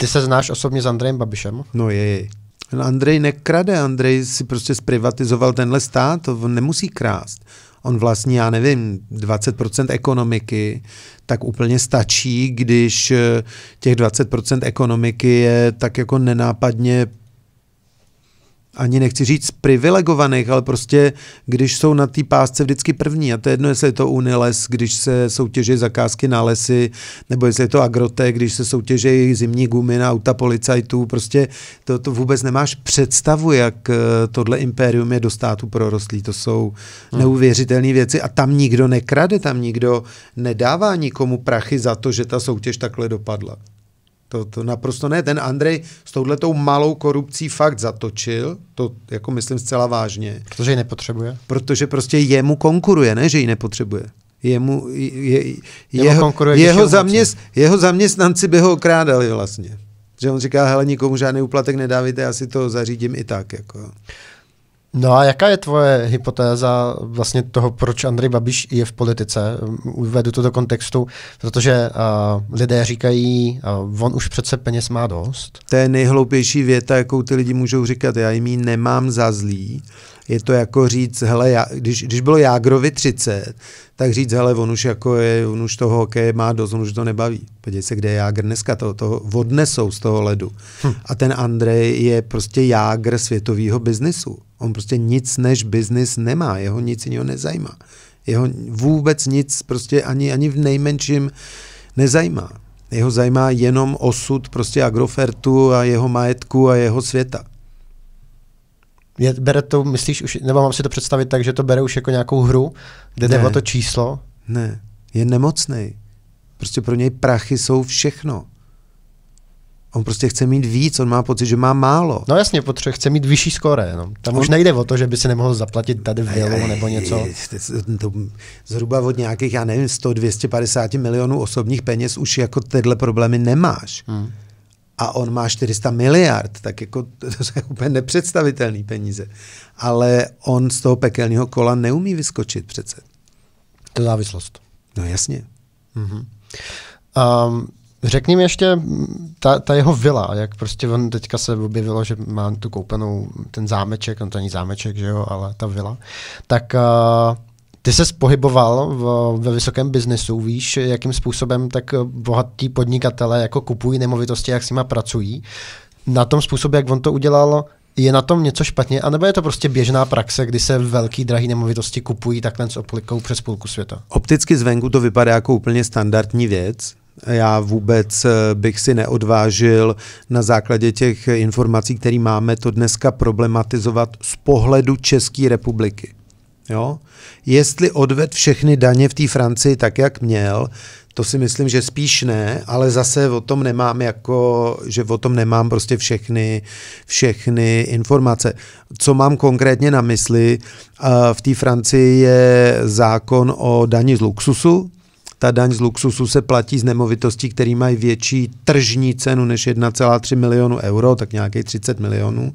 Ty se znáš osobně s Andrejem Babišem? No No Andrej nekrade, Andrej si prostě zprivatizoval tenhle stát, on nemusí krást. On vlastně, já nevím, 20% ekonomiky, tak úplně stačí, když eh, těch 20% ekonomiky je tak jako nenápadně ani nechci říct privilegovaných, ale prostě, když jsou na té pásce vždycky první. A to je jedno, jestli je to Uniles, když se soutěží zakázky na lesy, nebo jestli je to Agrote, když se soutěží zimní gumy na auta policajtů. Prostě to, to vůbec nemáš představu, jak eh, tohle impérium je do státu prorostlý. To jsou hmm. neuvěřitelné věci a tam nikdo nekrade, tam nikdo nedává nikomu prachy za to, že ta soutěž takhle dopadla. To, to naprosto ne. Ten Andrej s touhletou malou korupcí fakt zatočil, to jako myslím zcela vážně. Protože ji nepotřebuje? Protože prostě jemu konkuruje, ne že ji nepotřebuje. Jemu, je, je jeho, konkuruje, jeho, zaměst, jeho zaměstnanci by ho okrádali vlastně. Že on říká, hele, nikomu žádný úplatek nedávajte, já si to zařídím i tak. Jako. No a jaká je tvoje hypotéza vlastně toho, proč Andrej Babiš je v politice? Uvedu to do kontextu, protože uh, lidé říkají, uh, on už přece peněz má dost. To je nejhloupější věta, jakou ty lidi můžou říkat. Já jim ji nemám za zlý. Je to jako říct, hele, já, když, když bylo Jágrovi 30, tak říct, hele, on už, jako je, on už toho hokeje má dost, on už to nebaví. Podívej se, kde je Jágr dneska, to, to odnesou z toho ledu. Hm. A ten Andrej je prostě Jágr světového biznesu. On prostě nic než biznis nemá, jeho nic jiného nezajímá. Jeho vůbec nic prostě ani, ani v nejmenším nezajímá. Jeho zajímá jenom osud prostě Agrofertu a jeho majetku a jeho světa. Je, bere to, myslíš, už, nebo mám si to představit tak, že to bere už jako nějakou hru, kde ne. to číslo? Ne, je nemocný. Prostě pro něj prachy jsou všechno. On prostě chce mít víc, on má pocit, že má málo. No jasně, potřebuje, chce mít vyšší skóre. No. Tam on... už nejde o to, že by si nemohl zaplatit tady vilu nebo něco. To, zhruba od nějakých, já nevím, 100-250 milionů osobních peněz už jako tyhle problémy nemáš. Hmm. A on má 400 miliard, tak jako to jsou úplně nepředstavitelné peníze. Ale on z toho pekelného kola neumí vyskočit přece. To závislost. No jasně. Mm-hmm. Um, Řekni mi ještě ta, ta jeho vila, jak prostě on teďka se objevilo, že má tu koupenou ten zámeček, on to není zámeček, že jo, ale ta vila. Tak uh, ty se spohyboval v, ve vysokém biznesu, víš, jakým způsobem tak bohatí podnikatele jako kupují nemovitosti, jak s nima pracují. Na tom způsobu, jak on to udělal, je na tom něco špatně, anebo je to prostě běžná praxe, kdy se velký drahý nemovitosti kupují takhle s oplikou přes půlku světa? Opticky zvenku to vypadá jako úplně standardní věc, já vůbec eh, bych si neodvážil na základě těch informací, které máme, to dneska problematizovat z pohledu České republiky. Jo? Jestli odved všechny daně v té Francii tak, jak měl, to si myslím, že spíš ne, ale zase o tom nemám jako, že o tom nemám prostě všechny, všechny informace. Co mám konkrétně na mysli, eh, v té Francii je zákon o dani z luxusu, ta daň z luxusu se platí z nemovitostí, které mají větší tržní cenu než 1,3 milionu euro, tak nějakých 30 milionů,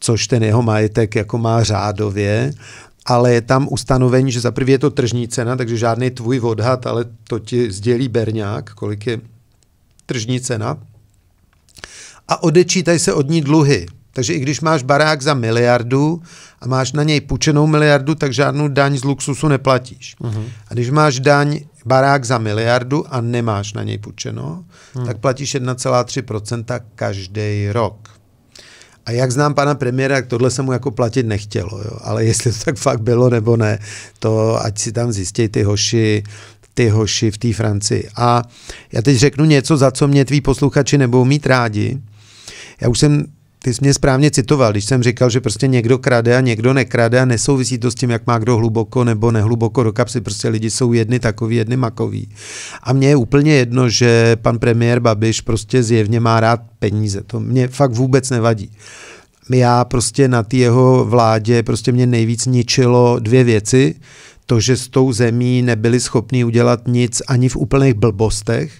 což ten jeho majetek jako má řádově ale je tam ustanovení, že za prvé je to tržní cena, takže žádný tvůj odhad, ale to ti sdělí Berňák, kolik je tržní cena. A odečítaj se od ní dluhy. Takže i když máš barák za miliardu a máš na něj půjčenou miliardu, tak žádnou daň z luxusu neplatíš. Uh-huh. A když máš daň barák za miliardu a nemáš na něj půjčeno, hmm. tak platíš 1,3% každý rok. A jak znám pana premiéra, tak tohle se mu jako platit nechtělo, jo. ale jestli to tak fakt bylo nebo ne, to ať si tam zjistí ty hoši, ty hoši v té Francii. A já teď řeknu něco, za co mě tví posluchači nebudou mít rádi. Já už jsem ty jsi mě správně citoval, když jsem říkal, že prostě někdo krade a někdo nekrade a nesouvisí to s tím, jak má kdo hluboko nebo nehluboko do kapsy. Prostě lidi jsou jedny takový, jedny makový. A mně je úplně jedno, že pan premiér Babiš prostě zjevně má rád peníze. To mě fakt vůbec nevadí já prostě na té jeho vládě prostě mě nejvíc ničilo dvě věci. To, že s tou zemí nebyli schopni udělat nic ani v úplných blbostech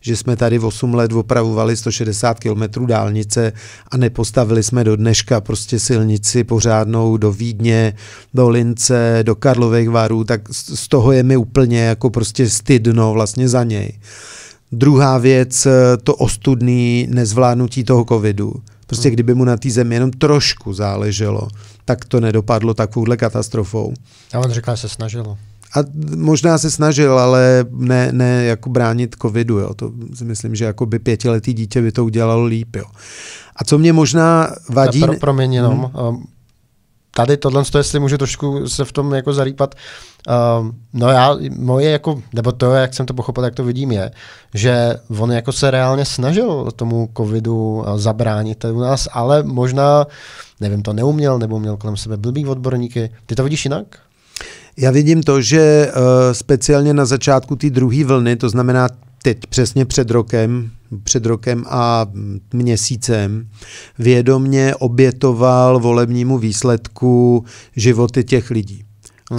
že jsme tady 8 let opravovali 160 km dálnice a nepostavili jsme do dneška prostě silnici pořádnou do Vídně, do Lince, do Karlových varů, tak z toho je mi úplně jako prostě stydno vlastně za něj. Druhá věc, eh, to ostudný nezvládnutí toho covidu. Prostě hmm. kdyby mu na té zemi jenom trošku záleželo, tak to nedopadlo takovouhle katastrofou. A on říká, že se snažilo a možná se snažil, ale ne, ne jako bránit covidu, jo. To si myslím, že jako by pětiletý dítě by to udělalo líp, jo. A co mě možná vadí... Pro, promiň jenom, hmm. tady tohle, jestli můžu trošku se v tom jako zarýpat, Uh, um, no já, moje jako, nebo to, jak jsem to pochopil, jak to vidím, je, že on jako se reálně snažil tomu covidu uh, zabránit u nás, ale možná, nevím, to neuměl, nebo měl kolem sebe blbý odborníky. Ty to vidíš jinak? Já vidím to, že eh, speciálně na začátku té druhé vlny, to znamená teď přesně před rokem, před rokem a měsícem vědomně obětoval volebnímu výsledku životy těch lidí uh,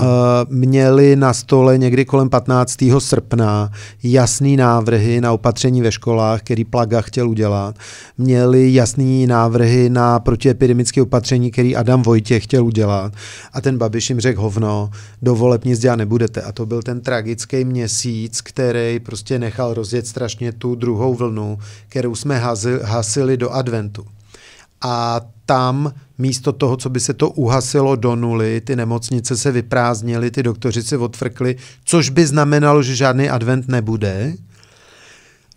měli na stole někdy kolem 15. srpna jasný návrhy na opatření ve školách, který Plaga chtěl udělat. Měli jasný návrhy na protiepidemické opatření, který Adam Vojtěch chtěl udělat. A ten Babiš jim řekl hovno, do voleb nic dělat nebudete. A to byl ten tragický měsíc, který prostě nechal rozjet strašně tu druhou vlnu, kterou jsme hasili do adventu a tam místo toho, co by se to uhasilo do nuly, ty nemocnice se vyprázdnily, ty doktoři se odfrkli, což by znamenalo, že žádný advent nebude.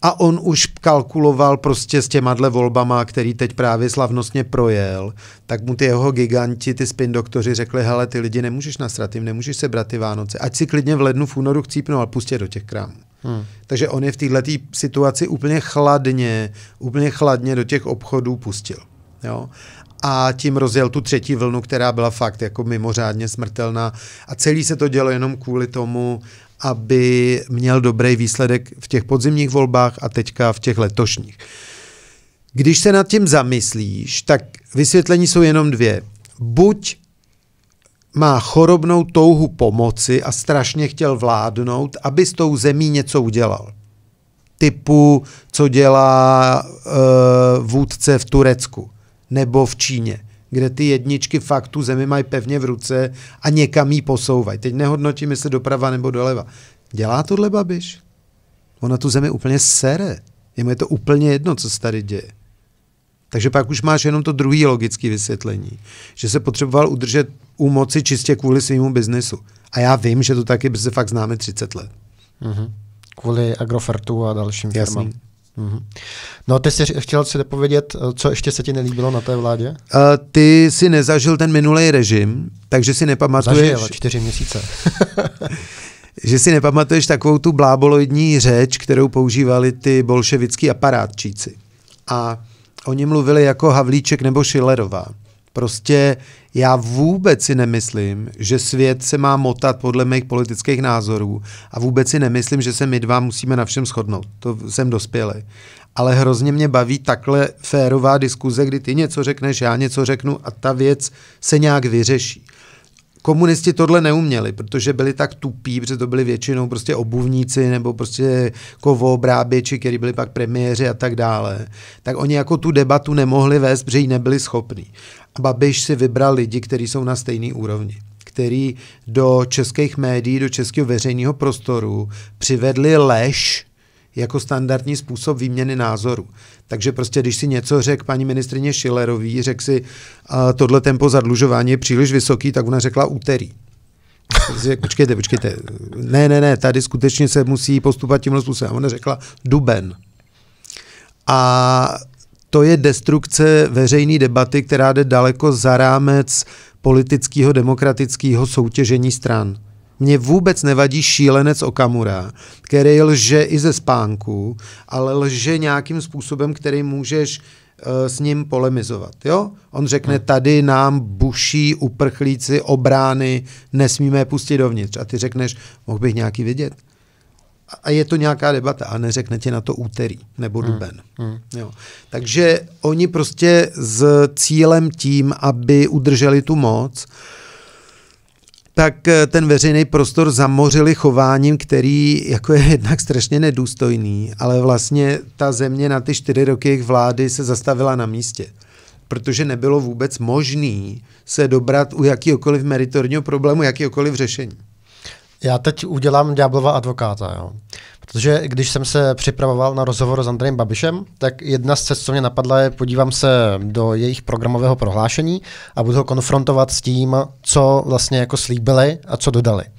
A on už kalkuloval prostě s těma dle volbama, který teď právě slavnostně projel, tak mu ty jeho giganti, ty spin doktoři řekli, hele, ty lidi nemůžeš nasrat, jim nemůžeš sebrat ty Vánoce, ať si klidně v lednu, v únoru chcípnou, ale pustě do těch krámů. Hmm. Takže on je v této situaci úplně chladně, úplně chladně do těch obchodů pustil. Jo? A tím rozjel tu třetí vlnu, která byla fakt jako mimořádně smrtelná. A celý se to dělo jenom kvůli tomu, aby měl dobrý výsledek v těch podzimních volbách a teďka v těch letošních. Když se nad tím zamyslíš, tak vysvětlení jsou jenom dvě. Buď má chorobnou touhu pomoci a strašně chtěl vládnout, aby s tou zemí něco udělal. Typu, co dělá e, vůdce v Turecku nebo v Číně, kde ty jedničky fakt tu zemi mají pevně v ruce a někam jí posouvají. Teď nehodnotím, jestli doprava nebo doleva. Dělá tohle Babiš? Ona tu zemi úplně sere. Jemu je to úplně jedno, co se tady děje. Takže pak už máš jenom to druhé logické vysvětlení, že se potřeboval udržet u moci čistě kvůli svýmu biznesu. A já vím, že to taky, protože se fakt známe 30 let. Mm-hmm. Kvůli Agrofertu a dalším Jasný. firmám. Mm-hmm. No a ty jsi chtěl si dopovědět, eh, co ještě se ti nelíbilo na té vládě? Uh, ty si nezažil ten minulý režim, takže si nepamatuješ... Zažil, čtyři měsíce. že si nepamatuješ takovou tu bláboloidní řeč, kterou používali ty bolševický aparátčíci. A oni mluvili jako Havlíček nebo Šilerová. Prostě já vůbec si nemyslím, že svět se má motat podle mých politických názorů a vůbec si nemyslím, že se my dva musíme na všem shodnout. To jsem dospělý. Ale hrozně mě baví takhle férová diskuze, kdy ty něco řekneš, já něco řeknu a ta věc se nějak vyřeší. Komunisti tohle neuměli, protože byli tak tupí, protože to byli většinou prostě obuvníci nebo prostě kovo, jako bráběči, který byli pak premiéři a tak dále. Tak oni jako tu debatu nemohli vést, protože ji nebyli schopní. A Babiš si vybral lidi, kteří jsou na stejné úrovni který do českých médií, do českého veřejného prostoru přivedli lež jako standardní způsob výměny názoru. Takže prostě, když si něco řekl paní ministrině Schillerový, řekl si, uh, tohle tempo zadlužování je příliš vysoký, tak ona řekla úterý. Jako, počkejte, počkejte. Ne, ne, ne, tady skutečně se musí postupovat tímhle způsobem. Ona řekla duben. A to je destrukce veřejné debaty, která jde daleko za rámec politického demokratického soutěžení stran. Mně vůbec nevadí šílenec Okamura, který lže i ze spánku, ale lže nějakým způsobem, který můžeš eh, s ním polemizovat. Jo? On řekne, hmm. tady nám buší uprchlíci obrány, nesmíme je pustit dovnitř. A ty řekneš, mohl bych nějaký vidět. A je to nějaká debata a neřekne ti na to úterý nebo hmm. duben. Mm, Jo. Takže oni prostě s cílem tím, aby udrželi tu moc, uh, tak eh, ten veřejný prostor zamořili chováním, který jako je jednak strašně nedůstojný, ale vlastně ta země na ty čtyři roky jejich vlády se zastavila na místě protože nebylo vůbec možné se dobrat u jakýkoliv meritorního problému, jakýkoliv řešení. Já teď udělám ďáblova advokáta. Jo. Protože když jsem se připravoval na rozhovor s Andrejem Babišem, tak jedna z cest, co mě napadla, je podívám se do jejich programového prohlášení a budu ho konfrontovat s tím, co vlastně jako slíbili a co dodali. Uh,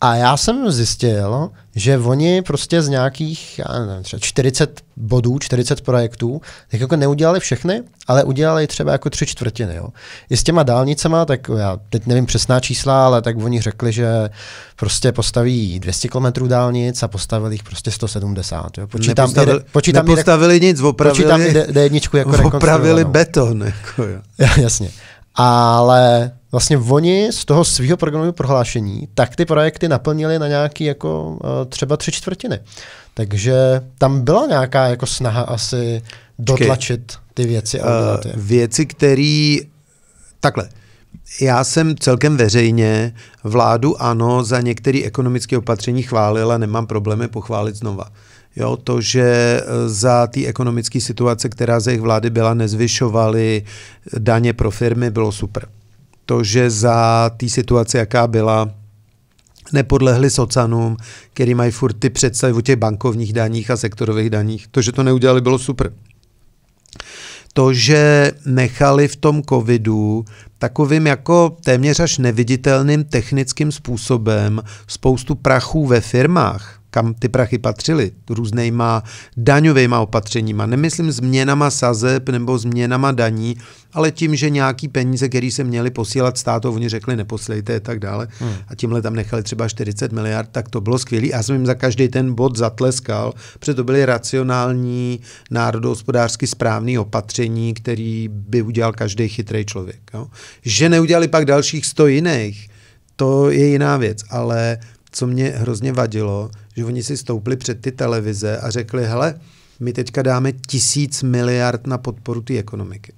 a já jsem zjistil, že oni prostě z nějakých já nevím, třeba 40 bodů, 40 projektů, tak jako neudělali všechny, ale udělali třeba jako tři čtvrtiny. Jo. I s těma dálnicema, tak já teď nevím přesná čísla, ale tak oni řekli, že prostě postaví 200 km dálnic a postavili jich prostě 170. Jo. Počítám, Nepostavili, počítám nepostavili nic, opravili, počítám D, D1 jako opravili beton. Jako jo. Jasně. Ale vlastně oni z toho svého programového prohlášení, tak ty projekty naplnili na nějaký jako eh, třeba tři čtvrtiny. Takže tam byla nějaká jako snaha asi dotlačit ty věci. A uh, věci, které takhle. Já jsem celkem veřejně vládu ano za některé ekonomické opatření chválil a nemám problémy pochválit znova. Jo, to, že eh, za té ekonomické situace, která ze jejich vlády byla, nezvyšovali daně pro firmy, bylo super to, že za té situace, jaká byla, nepodlehli socanům, který mají furt ty představy o těch bankovních daních a sektorových daních. To, že to neudělali, bylo super. To, že nechali v tom covidu takovým jako téměř až neviditelným technickým způsobem spoustu prachů ve firmách, kam ty prachy patřily, různýma daňovými opatřeníma. Nemyslím změnama sazeb nebo změnama daní, ale tím, že nějaký peníze, které se měly posílat státu, oni řekli neposlejte a tak dále. Hmm. A tímhle tam nechali třeba 40 miliard, tak to bylo skvělé. Já jsem jim za každý ten bod zatleskal, protože to byly racionální, národohospodářsky správné opatření, který by udělal každý chytrý člověk. Jo. Že neudělali pak dalších 100 jiných, to je jiná věc, ale co mě hrozně vadilo, že oni si stoupli před ty televize a řekli, hele, my teďka dáme tisíc miliard na podporu té ekonomiky.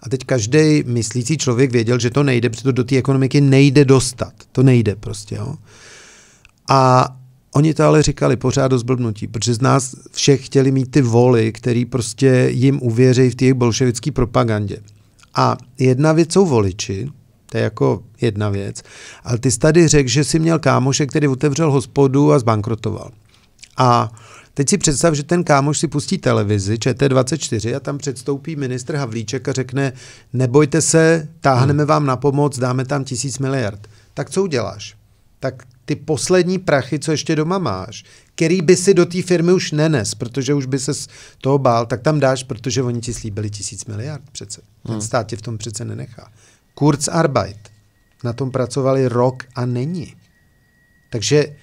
A teď každý myslící člověk věděl, že to nejde, protože to do té ekonomiky nejde dostat. To nejde prostě. Jo? A oni to ale říkali pořád do zblbnutí, protože z nás všech chtěli mít ty voly, který prostě jim uvěří v té bolševické propagandě. A jedna věc jsou voliči, to je jako jedna věc. Ale ty jsi tady řekl, že jsi měl kámoše, který otevřel hospodu a zbankrotoval. A teď si představ, že ten kámoš si pustí televizi ČT24 a tam předstoupí ministr Havlíček a řekne, nebojte se, táhneme vám na pomoc, dáme tam tisíc miliard. Tak co uděláš? Tak ty poslední prachy, co ještě doma máš, který by si do té firmy už nenes, protože už by se toho bál, tak tam dáš, protože oni ti slíbili tisíc miliard přece. Ten hmm. stát tě v tom přece nenechá. Kurzarbeit. Na tom pracovali rok a není. Takže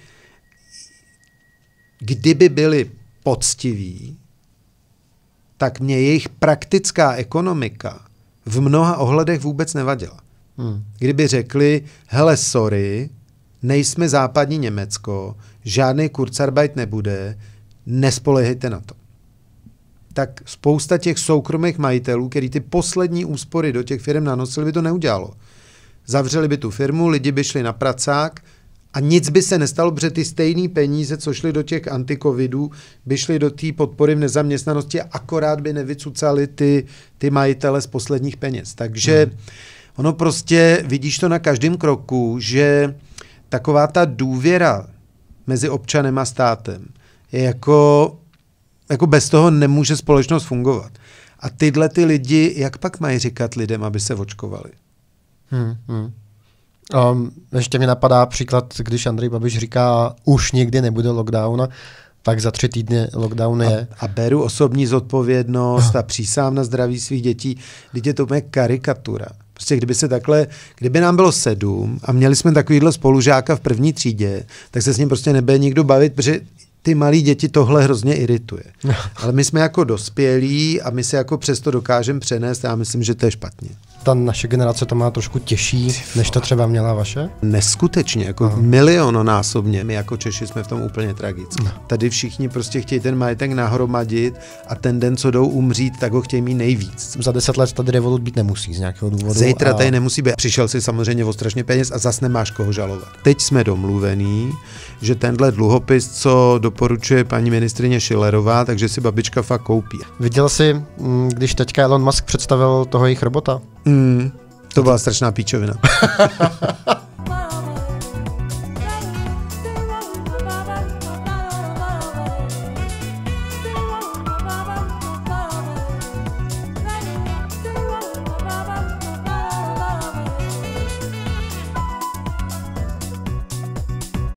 kdyby byli poctiví, tak mě jejich praktická ekonomika v mnoha ohledech vůbec nevadila. Hmm. Kdyby řekli, hele, sorry, nejsme západní Německo, žádný Kurzarbeit nebude, nespolehejte na to tak spousta těch soukromých majitelů, který ty poslední úspory do těch firm nanosili, by to neudělalo. Zavřeli by tu firmu, lidi by šli na pracák a nic by se nestalo, protože ty stejné peníze, co šly do těch antikovidů, by šly do té podpory v nezaměstnanosti a akorát by nevycucali ty, ty majitele z posledních peněz. Takže hmm. ono prostě, vidíš to na každém kroku, že taková ta důvěra mezi občanem a státem je jako jako bez toho nemůže společnost fungovat. A tyhle ty lidi, jak pak mají říkat lidem, aby se očkovali? Hmm, hmm. Um, ještě mi napadá příklad, když Andrej Babiš říká, už nikdy nebude lockdown, tak za tři týdny lockdown je. A, a beru osobní zodpovědnost a přísám na zdraví svých dětí. je to je karikatura. Prostě kdyby se takhle, kdyby nám bylo sedm a měli jsme takovýhle spolužáka v první třídě, tak se s ním prostě nebude nikdo bavit, protože ty malí děti tohle hrozně irituje. No. Ale my jsme jako dospělí a my se jako přesto dokážeme přenést já myslím, že to je špatně. Ta naše generace to má trošku těžší, než to třeba měla vaše? Neskutečně, jako Aha. miliononásobně. My jako Češi jsme v tom úplně tragicky. No. Tady všichni prostě chtějí ten majetek nahromadit a ten den, co jdou umřít, tak ho chtějí mít nejvíc. Za deset let tady revolut být nemusí z nějakého důvodu. Zítra a... tady nemusí být. Přišel si samozřejmě o strašně peněz a zas nemáš koho žalovat. Teď jsme domluvení, že tenhle dluhopis, co doporučuje paní ministrině Schillerová, takže si babička fakt koupí. Viděl jsi, mm, když teďka Elon Musk představil toho jejich robota? Mm, to byla strašná píčovina.